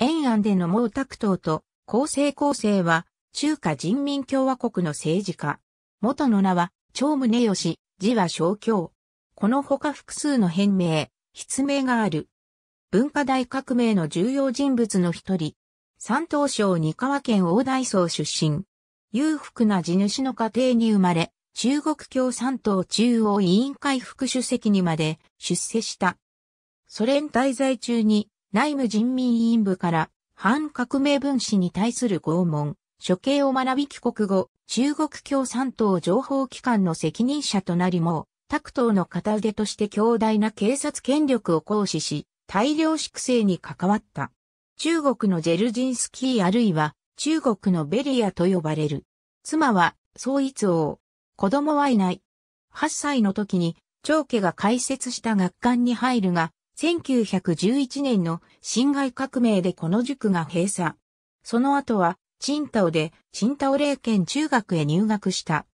延安での毛沢東と、厚生厚生は、中華人民共和国の政治家。元の名は、長宗義、字は小京。このほか複数の変名、筆名がある。文化大革命の重要人物の一人。山東省二川県大台荘出身。裕福な地主の家庭に生まれ、中国共産党中央委員会副主席にまで出世した。ソ連滞在中に内務人民委員部から反革命分子に対する拷問、処刑を学び帰国後、中国共産党情報機関の責任者となりも、各党の片腕として強大な警察権力を行使し、大量粛清に関わった。中国のジェルジンスキーあるいは中国のベリアと呼ばれる。妻は総一王。子供はいない。8歳の時に長家が開設した学館に入るが、1911年の侵害革命でこの塾が閉鎖。その後は、チンタオで、チンタオ霊県中学へ入学した。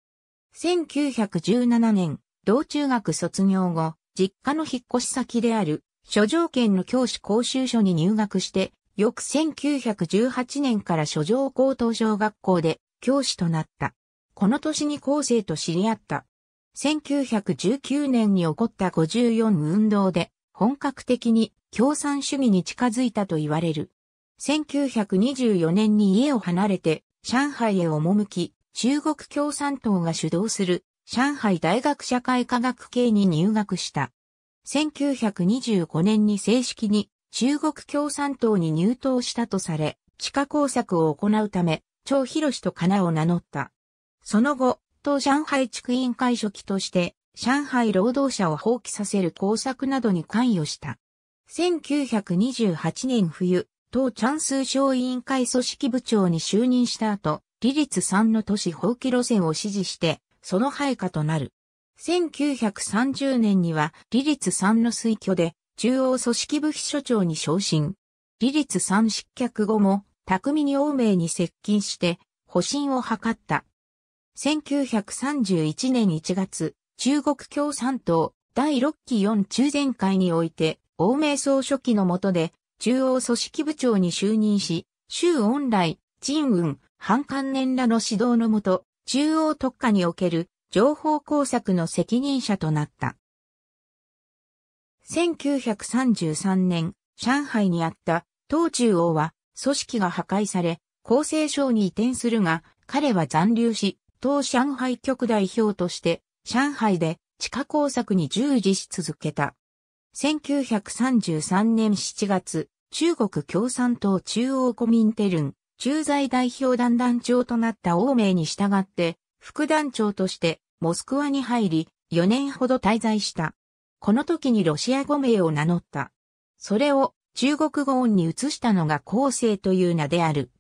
1917年、同中学卒業後、実家の引っ越し先である、諸条件の教師講習所に入学して、翌1918年から諸条高等小学校で教師となった。この年に後世と知り合った。1919年に起こった54運動で、本格的に共産主義に近づいたと言われる。1924年に家を離れて上海へ赴き、中国共産党が主導する上海大学社会科学系に入学した。1925年に正式に中国共産党に入党したとされ、地下工作を行うため、張博士と金を名乗った。その後、当上海地区委員会書記として上海労働者を放棄させる工作などに関与した。1928年冬、党チャンス小委員会組織部長に就任した後、利立3の都市放棄路線を支持して、その配下となる。1930年には、利立3の推挙で、中央組織部秘書長に昇進。利立3失脚後も、巧みに欧米に接近して、保身を図った。1931年1月、中国共産党第6期4中全会において、欧米総書記の下で、中央組織部長に就任し、周恩来、陳雲、反関連らの指導のもと、中央特化における情報工作の責任者となった。1933年、上海にあった東中央は組織が破壊され、厚生省に移転するが、彼は残留し、当上海局代表として上海で地下工作に従事し続けた。1933年7月、中国共産党中央コミンテルン、駐在代表団団長となった王明に従って、副団長としてモスクワに入り、4年ほど滞在した。この時にロシア語名を名乗った。それを中国語音に移したのが後世という名である。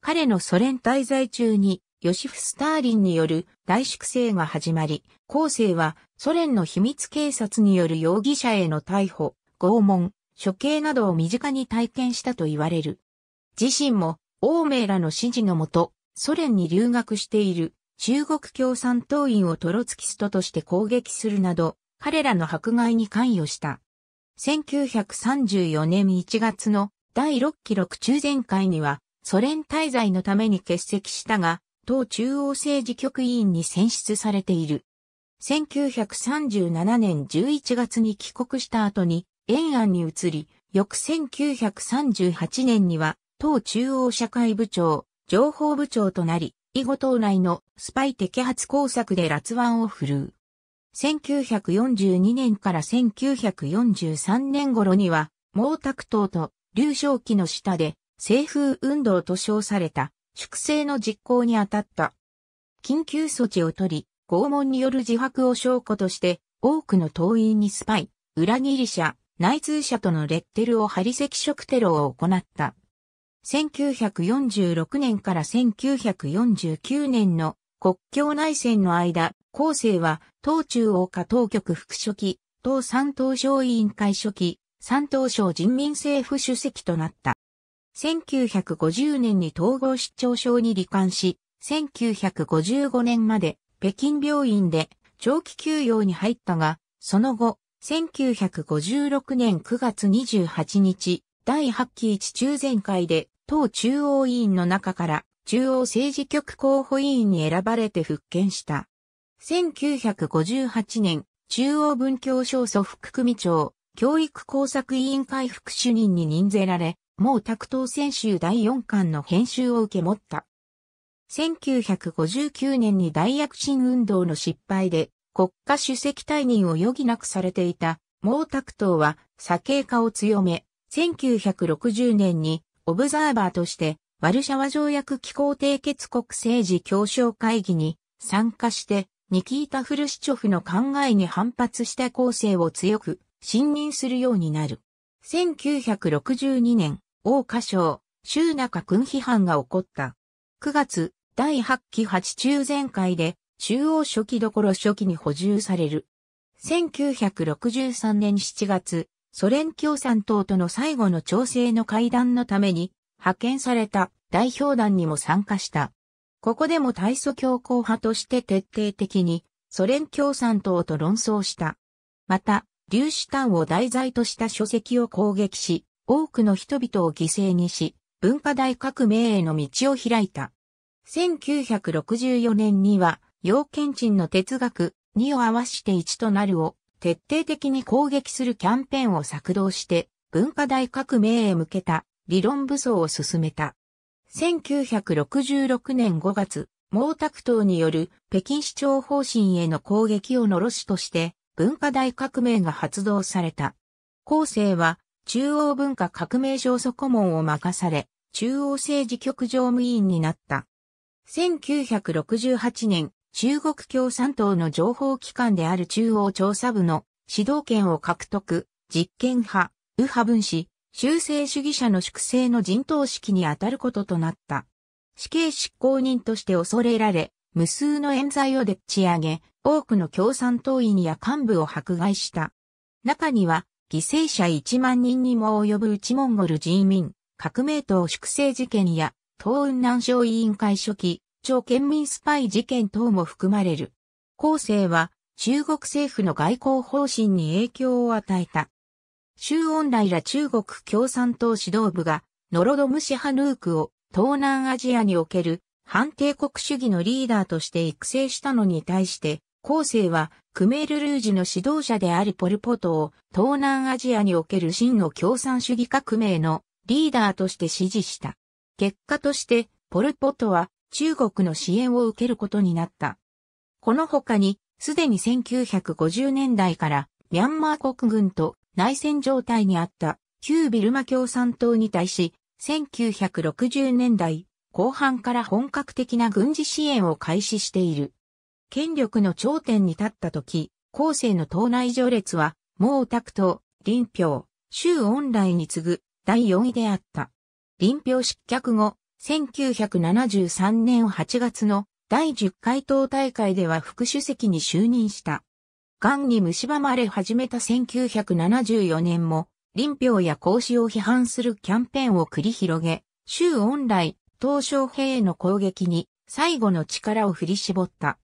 彼のソ連滞在中にヨシフ・スターリンによる大粛清が始まり、後世はソ連の秘密警察による容疑者への逮捕、拷問、処刑などを身近に体験したと言われる。自身も、欧米らの指示のもと、ソ連に留学している中国共産党員をトロツキストとして攻撃するなど、彼らの迫害に関与した。1934年1月の第6期6中全会には、ソ連滞在のために欠席したが、党中央政治局委員に選出されている。1937年11月に帰国した後に、延安に移り、翌1938年には、党中央社会部長、情報部長となり、以後党内のスパイ摘発工作で辣腕を振るう。1942年から1943年頃には、毛沢東と劉少奇の下で、政風運動と称された粛清の実行に当たった。緊急措置を取り、拷問による自白を証拠として、多くの党員にスパイ、裏切り者、内通者とのレッテルを張り赤色テロを行った。1946年から1949年の国境内戦の間、後世は、党中央下当局副書記、党三党省委員会書記、三党省人民政府主席となった。1950年に統合失調症に罹患し、1955年まで北京病院で長期休養に入ったが、その後、1956年9月28日、第8期一中全会で、党中央委員の中から中央政治局候補委員に選ばれて復権した。1958年、中央文教省祖副組長、教育工作委員会副主任に任ぜられ、毛沢東選手第4巻の編集を受け持った。1959年に大躍進運動の失敗で国家主席退任を余儀なくされていた毛沢東は左傾化を強め、1960年にオブザーバーとしてワルシャワ条約機構締結国政治協商会議に参加してニキータ・フルシチョフの考えに反発した構成を強く信任するようになる。1962年、王歌唱、周中君批判が起こった。9月、第8期8中全会で、中央初期どころ初期に補充される。1963年7月、ソ連共産党との最後の調整の会談のために、派遣された代表団にも参加した。ここでも大祖強硬派として徹底的に、ソ連共産党と論争した。また、粒子ンを題材とした書籍を攻撃し、多くの人々を犠牲にし、文化大革命への道を開いた。1964年には、要建賃の哲学2を合わして1となるを徹底的に攻撃するキャンペーンを作動して文化大革命へ向けた理論武装を進めた。1966年5月、毛沢東による北京市長方針への攻撃をのろしとして文化大革命が発動された。後世は中央文化革命上祖顧問を任され、中央政治局常務委員になった。1968年、中国共産党の情報機関である中央調査部の指導権を獲得、実権派、右派分子、修正主義者の粛清の陣頭指揮に当たることとなった。死刑執行人として恐れられ、無数の冤罪をでっち上げ、多くの共産党員や幹部を迫害した。中には、犠牲者1万人にも及ぶ内モンゴル人民、革命党粛清事件や、東雲南省委員会初期、朝県民スパイ事件等も含まれる。後世は、中国政府の外交方針に影響を与えた。周恩来ら中国共産党指導部が、ノロドムシハヌークを東南アジアにおける反帝国主義のリーダーとして育成したのに対して、後世は、クメール・ルージュの指導者であるポル・ポトを、東南アジアにおける真の共産主義革命のリーダーとして支持した。結果として、ポル・ポトは、中国の支援を受けることになった。この他に、すでに1950年代から、ミャンマー国軍と内戦状態にあった旧ビルマ共産党に対し、1960年代後半から本格的な軍事支援を開始している。権力の頂点に立った時、後世の党内序列は、毛沢東、林彪、周恩来に次ぐ第4位であった。林彪失脚後、1973年8月の第10回党大会では副主席に就任した。癌に蝕まれ始めた1974年も、林彪や孔子を批判するキャンペーンを繰り広げ、周恩来、東昌平への攻撃に最後の力を振り絞った。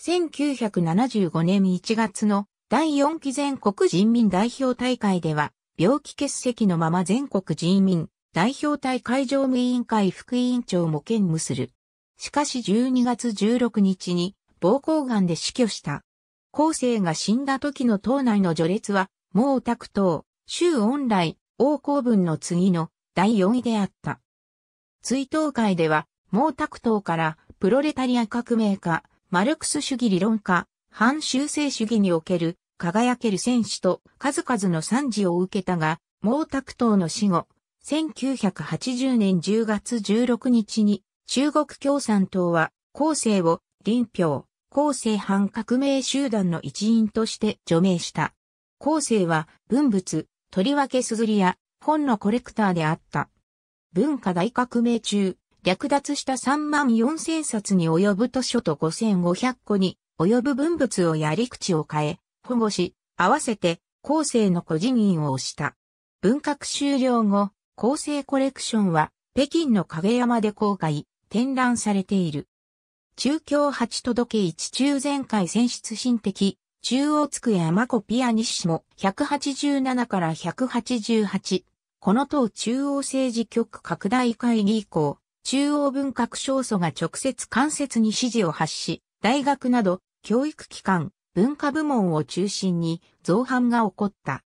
1975年1月の第4期全国人民代表大会では、病気欠席のまま全国人民代表大会常務委員会副委員長も兼務する。しかし12月16日に膀胱癌で死去した。後世が死んだ時の党内の序列は、毛沢東、周恩来、王公文の次の第4位であった。追悼会では、毛沢東からプロレタリア革命家、マルクス主義理論家、反修正主義における輝ける戦士と数々の賛辞を受けたが、毛沢東の死後、1980年10月16日に中国共産党は後世を林彪、後世反革命集団の一員として除名した。後世は文物、とりわけ硯や本のコレクターであった。文化大革命中、略奪した3万4千冊に及ぶ図書と5500個に及ぶ文物をやり口を変え、保護し、合わせて後世の個人員をした。文革終了後、後世コレクションは北京の影山で公開、展覧されている。中京八届一中全会選出新的、中央机山コピアニ西も187から188。この党中央政治局拡大会議以降、中央文革省訴が直接間接に指示を発し、大学など教育機関、文化部門を中心に造反が起こった。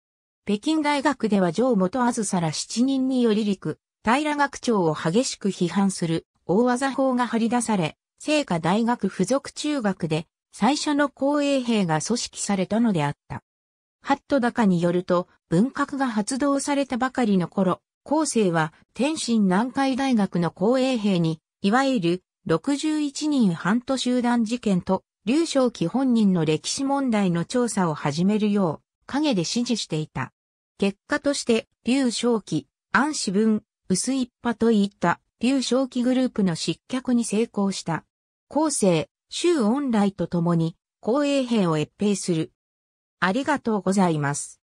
北京大学では上元あずさら7人により陸、平学長を激しく批判する大技法が張り出され、聖火大学附属中学で最初の公営兵が組織されたのであった。ハット高によると、文革が発動されたばかりの頃、後世は天津南海大学の公営兵に、いわゆる61人半都集団事件と、劉少奇本人の歴史問題の調査を始めるよう、陰で指示していた。結果として、劉少奇、安子文、薄一派といった劉少奇グループの失脚に成功した。後世、周恩来と共に、公営兵を越兵する。ありがとうございます。